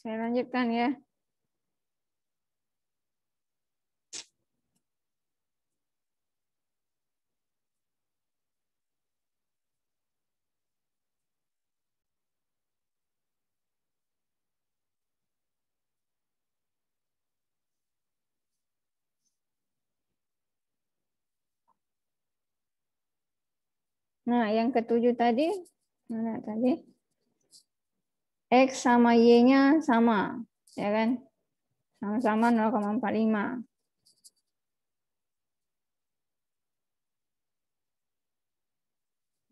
Saya lanjutkan ya. Nah, yang ketujuh tadi, mana tadi? X sama Y-nya sama, ya kan? Sama-sama 0,45.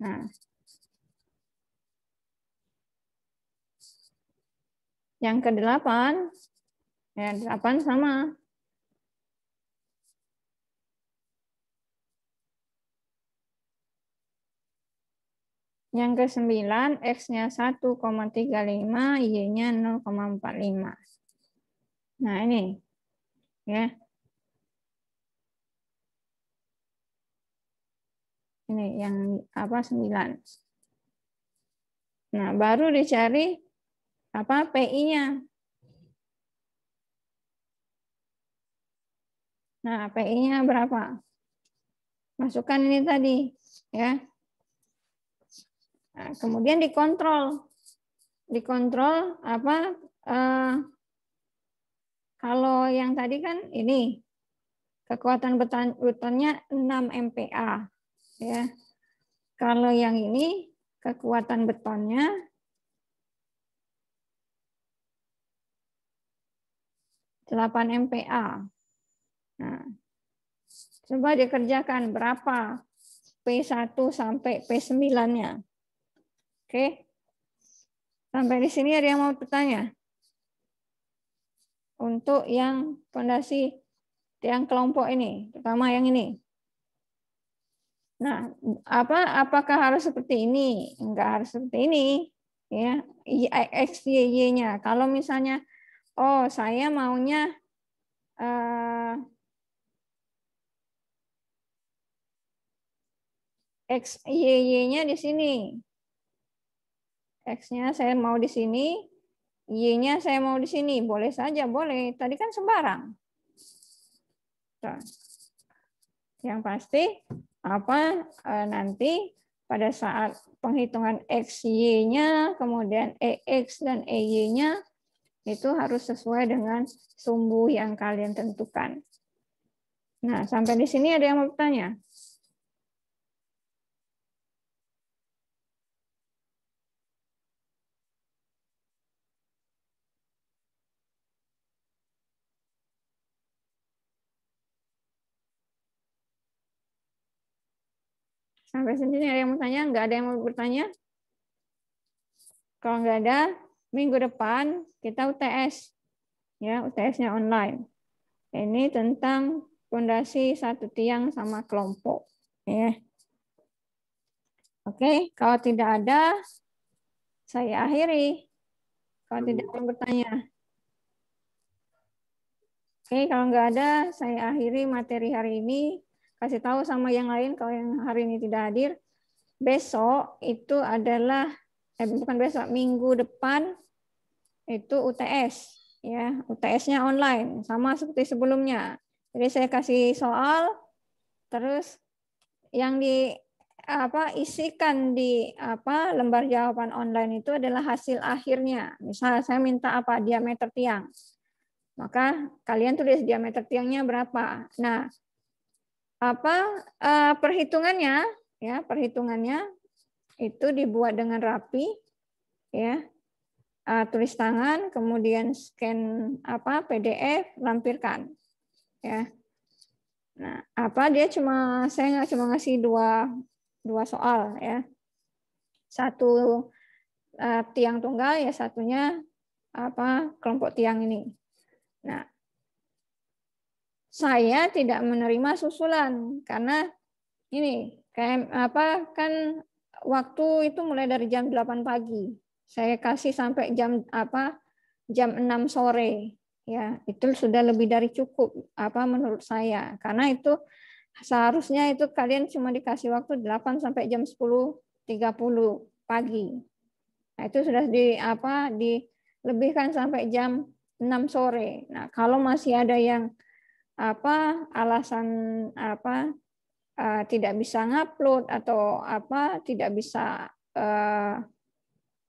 Nah, yang ke-8, ya 8 sama, Yang ke sembilan, X-nya 1,35, Y-nya 0,45. Nah, ini. Ya. Ini yang apa 9. Nah, baru dicari apa PI-nya. Nah, PI-nya berapa? Masukkan ini tadi, ya. Nah, kemudian dikontrol, dikontrol apa? Eh, kalau yang tadi kan ini kekuatan beton, betonnya 6 MPa, ya. Kalau yang ini kekuatan betonnya delapan MPa. Nah, coba dikerjakan berapa P1 sampai P9-nya. Oke. Sampai di sini ada yang mau bertanya? Untuk yang fondasi tiang kelompok ini, pertama yang ini. Nah, apa apakah harus seperti ini? Enggak harus seperti ini, ya. X Y Y-nya. Kalau misalnya oh, saya maunya eh, X, Y, Y-nya di sini. X-nya saya mau di sini, Y-nya saya mau di sini. Boleh saja, boleh. Tadi kan sembarang. Yang pasti, apa e, nanti pada saat penghitungan X, Y-nya, kemudian EX dan EY-nya, itu harus sesuai dengan sumbu yang kalian tentukan. Nah, sampai di sini ada yang mau bertanya? Sampai sini ada yang mau tanya? Nggak ada yang mau bertanya? Kalau nggak ada, minggu depan kita UTS. Ya, UTS-nya online. Ini tentang fondasi satu tiang sama kelompok. Ya. Oke, kalau tidak ada, saya akhiri. Kalau tidak ada yang bertanya. Oke, kalau nggak ada, saya akhiri materi hari ini kasih tahu sama yang lain kalau yang hari ini tidak hadir. Besok itu adalah eh bukan besok, minggu depan itu UTS ya. UTS-nya online sama seperti sebelumnya. Jadi saya kasih soal terus yang di apa isikan di apa lembar jawaban online itu adalah hasil akhirnya. Misal saya minta apa diameter tiang. Maka kalian tulis diameter tiangnya berapa. Nah, apa uh, perhitungannya ya perhitungannya itu dibuat dengan rapi ya uh, tulis tangan kemudian scan apa PDF lampirkan ya nah apa dia cuma saya nggak cuma ngasih dua dua soal ya satu uh, tiang tunggal ya satunya apa kelompok tiang ini nah saya tidak menerima susulan karena ini kayak apa kan waktu itu mulai dari jam 8 pagi. Saya kasih sampai jam apa? jam 6 sore. Ya, itu sudah lebih dari cukup apa menurut saya. Karena itu seharusnya itu kalian cuma dikasih waktu 8 sampai jam 10.30 pagi. Nah, itu sudah di apa dilebihkan sampai jam 6 sore. Nah, kalau masih ada yang apa alasan apa uh, tidak bisa ngupload atau apa tidak bisa uh,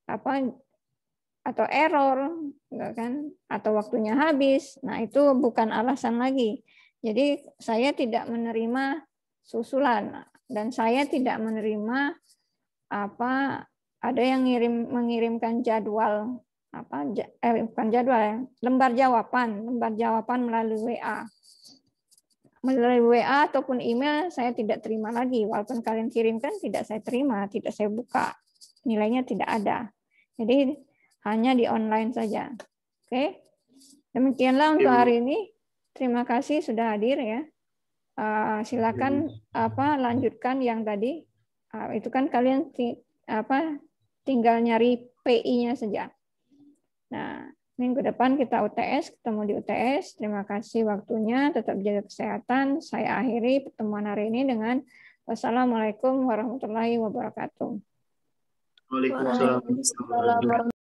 apa atau error enggak kan atau waktunya habis. Nah, itu bukan alasan lagi. Jadi saya tidak menerima susulan dan saya tidak menerima apa ada yang ngirim mengirimkan jadwal apa eh, bukan jadwal ya, lembar jawaban, lembar jawaban melalui WA melalui WA ataupun email saya tidak terima lagi. Walaupun kalian kirimkan, tidak saya terima, tidak saya buka. Nilainya tidak ada. Jadi hanya di online saja. Oke, demikianlah iya, untuk hari ini. Terima kasih sudah hadir ya. Ah, silakan iya, apa lanjutkan yang tadi. Ah, itu kan kalian apa tinggal nyari PI-nya saja. Nah, Minggu depan kita UTS, ketemu di UTS. Terima kasih waktunya, tetap jaga kesehatan. Saya akhiri pertemuan hari ini dengan Wassalamualaikum warahmatullahi wabarakatuh. Waalaikumsalam.